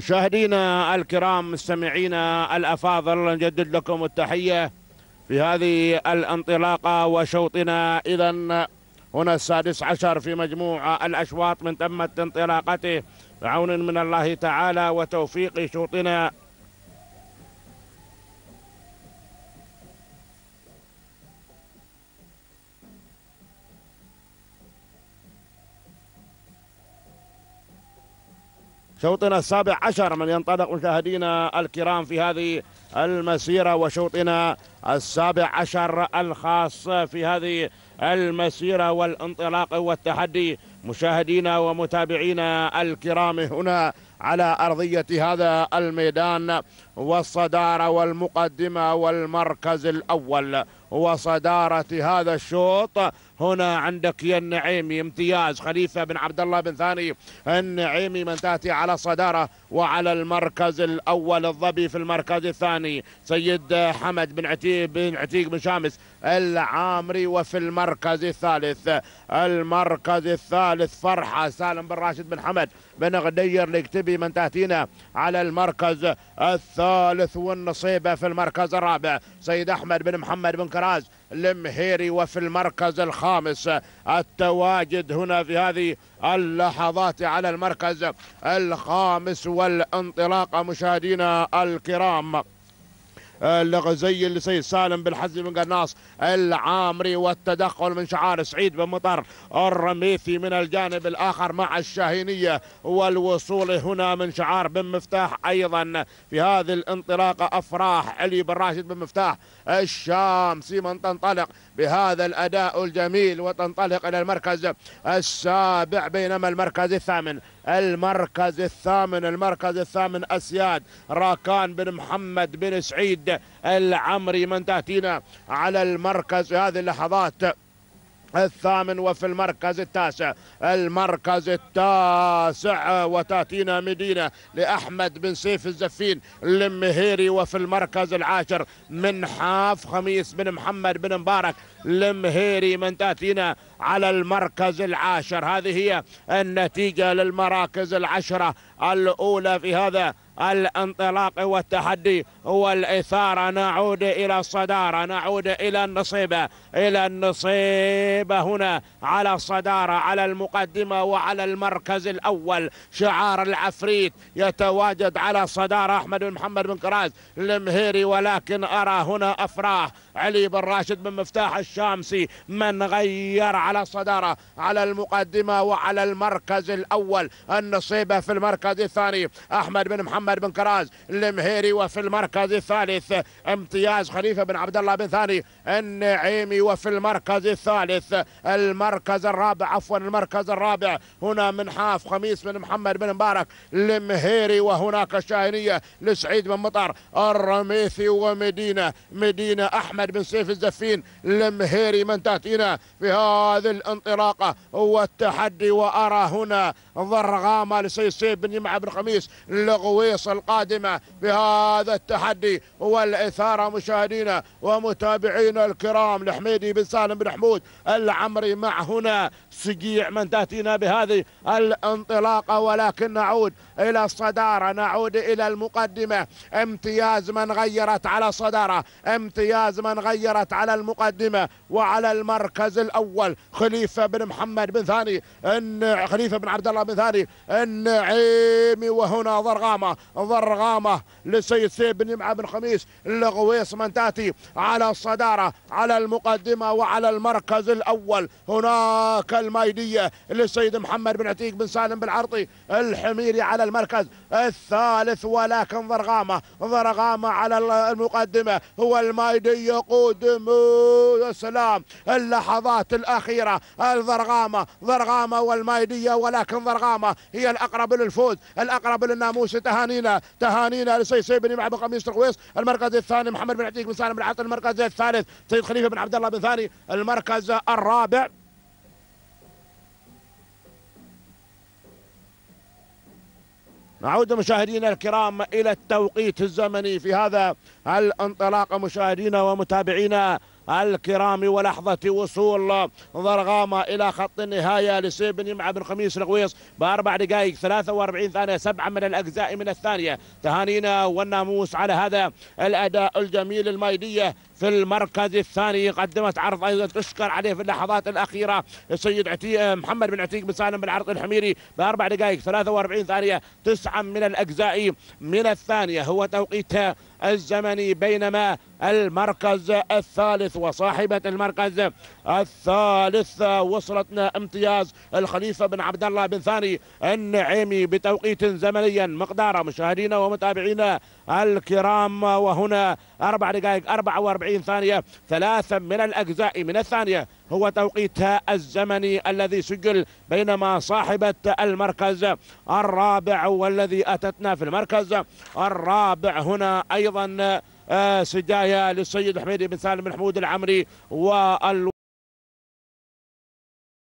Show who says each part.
Speaker 1: مشاهدينا الكرام مستمعينا الافاضل نجدد لكم التحيه في هذه الانطلاقه وشوطنا اذا هنا السادس عشر في مجموع الاشواط من تمت انطلاقته بعون من الله تعالى وتوفيق شوطنا شوطنا السابع عشر من ينطلق مشاهدينا الكرام في هذه المسيرة وشوطنا السابع عشر الخاص في هذه المسيرة والانطلاق والتحدي مشاهدينا ومتابعينا الكرام هنا على أرضية هذا الميدان والصدارة والمقدمة والمركز الأول وصدارة هذا الشوط هنا عندك يا النعيمي امتياز خليفة بن عبد الله بن ثاني النعيمي من تأتي على الصدارة وعلى المركز الأول الظبي في المركز الثاني سيد حمد بن عتيق بن عتيق بن شامس العامري وفي المركز الثالث المركز الثالث فرحة سالم بن راشد بن حمد بن غدير الكتبي من تأتينا على المركز الثالث والنصيبة في المركز الرابع سيد أحمد بن محمد بن كرم الإكراز المهيري وفي المركز الخامس التواجد هنا في هذه اللحظات على المركز الخامس والانطلاقة مشاهدينا الكرام الغزي السيد سالم بالحزم بن قناص العامري والتدخل من شعار سعيد بن مطر الرميثي من الجانب الآخر مع الشاهينية والوصول هنا من شعار بن مفتاح أيضا في هذه الانطلاقة أفراح علي بن راشد بن مفتاح الشامسي من تنطلق بهذا الأداء الجميل وتنطلق إلى المركز السابع بينما المركز الثامن المركز الثامن المركز الثامن أسياد راكان بن محمد بن سعيد العمري من تأتينا على المركز في هذه اللحظات الثامن وفي المركز التاسع المركز التاسع وتاتينا مدينة لأحمد بن سيف الزفين لمهيري وفي المركز العاشر من حاف خميس بن محمد بن مبارك لمهيري من تاتينا على المركز العاشر هذه هي النتيجة للمراكز العشرة الأولى في هذا الانطلاق والتحدي والإثارة نعود إلى الصدارة نعود إلى النصيبة إلى النصيبة هنا على الصدارة على المقدمة وعلى المركز الأول شعار العفريت يتواجد على الصدارة أحمد بن محمد بن كراز المهيري ولكن أرى هنا أفراح علي بن راشد بن مفتاح الشامسي من غير على الصدارة على المقدمة وعلى المركز الأول النصيبة في المركز المركز الثاني احمد بن محمد بن كراز المهيري وفي المركز الثالث امتياز خليفه بن عبد الله بن ثاني النعيمي وفي المركز الثالث المركز الرابع عفوا المركز الرابع هنا من حاف خميس بن محمد بن مبارك المهيري وهناك الشاهنيه لسعيد بن مطر الرميثي ومدينه مدينه احمد بن سيف الزفين المهيري من تاتينا في هذه الانطلاقه والتحدي وارى هنا ضرغامه لسيسيب بن مع ابن خميس لغويص القادمة بهذا التحدي والإثارة مشاهدينا ومتابعينا الكرام لحميدي بن سالم بن حمود العمري مع هنا سجيع من تأتينا بهذه الانطلاقة ولكن نعود إلى الصدارة نعود إلى المقدمة امتياز من غيرت على الصدارة امتياز من غيرت على المقدمة وعلى المركز الأول خليفة بن محمد بن ثاني إن خليفة بن عبد الله بن ثاني النعيم اليمين وهنا ضرغامة ضرغامة للسيد سيف بن جمعة بن خميس لغويس منتاتي على الصدارة على المقدمة وعلى المركز الأول هناك المايدية للسيد محمد بن عتيق بن سالم بالعرضي الحميري على المركز الثالث ولكن ضرغامة ضرغامة على المقدمة هو المايدي يقود يا سلام اللحظات الأخيرة الضرغامة ضرغامة والمايدية ولكن ضرغامة هي الأقرب للفوز الاقرب للناموس تهانينا تهانينا لسيسي بن معبد قميص القويس المركز الثاني محمد بن عتيق بن سالم بن عطل المركز الثالث سيد خليفه بن عبد الله بن ثاني المركز الرابع نعود مشاهدينا الكرام إلى التوقيت الزمني في هذا الانطلاق مشاهدينا ومتابعينا الكرام ولحظة وصول ضرغامة إلى خط النهاية لسيب بن يمعة بن خميس الغويص بأربع دقائق 43 ثانية سبعة من الأجزاء من الثانية تهانينا والناموس على هذا الأداء الجميل المايدية في المركز الثاني قدمت عرض ايضا تشكر عليه في اللحظات الاخيره السيد عتي محمد بن عتيق بن سالم بن عرض الحميري باربع دقائق 43 ثانيه تسعه من الاجزاء من الثانيه هو توقيتها الزمني بينما المركز الثالث وصاحبة المركز الثالث وصلتنا امتياز الخليفة بن عبد الله بن ثاني النعيمي بتوقيت زمنيا مقداره مشاهدينا ومتابعينا الكرام وهنا أربع دقائق 44 ثانية ثلاثة من الأجزاء من الثانية هو توقيتها الزمني الذي سجل بينما صاحبة المركز الرابع والذي أتتنا في المركز الرابع هنا أيضا آه، سدايه للسيد حميد بن سالم الحمود العمري وال